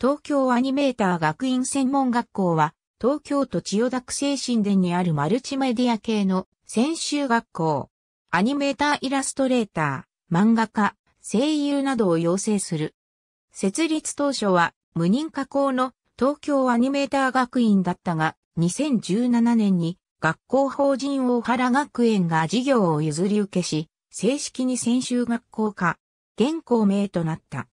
東京アニメーター学院専門学校は、東京都千代田区精神殿にあるマルチメディア系の専修学校。アニメーターイラストレーター、漫画家、声優などを養成する。設立当初は無認可校の東京アニメーター学院だったが、2017年に学校法人大原学園が事業を譲り受けし、正式に専修学校化、現校名となった。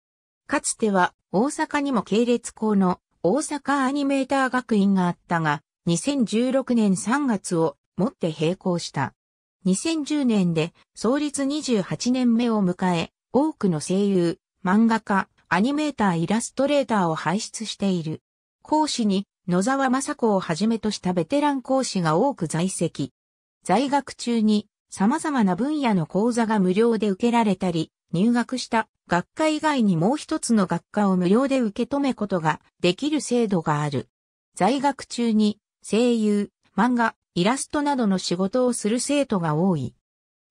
かつては大阪にも系列校の大阪アニメーター学院があったが、2016年3月をもって閉校した。2010年で創立28年目を迎え、多くの声優、漫画家、アニメーター、イラストレーターを輩出している。講師に野沢雅子をはじめとしたベテラン講師が多く在籍。在学中に様々な分野の講座が無料で受けられたり、入学した学科以外にもう一つの学科を無料で受け止めことができる制度がある。在学中に声優、漫画、イラストなどの仕事をする生徒が多い。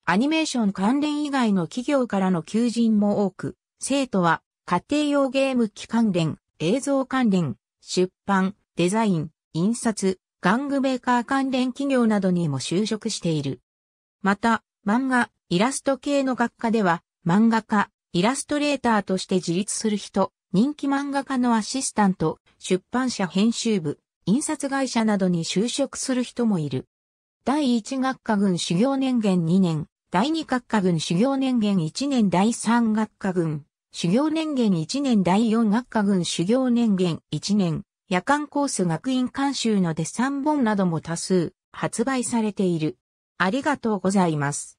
アニメーション関連以外の企業からの求人も多く、生徒は家庭用ゲーム機関連、映像関連、出版、デザイン、印刷、玩具メーカー関連企業などにも就職している。また、漫画、イラスト系の学科では、漫画家、イラストレーターとして自立する人、人気漫画家のアシスタント、出版社編集部、印刷会社などに就職する人もいる。第1学科群修行年限2年、第2学科群修行年限1年、第3学科群修行年限1年、第4学科群修行年限1年、夜間コース学院監修ので3本なども多数発売されている。ありがとうございます。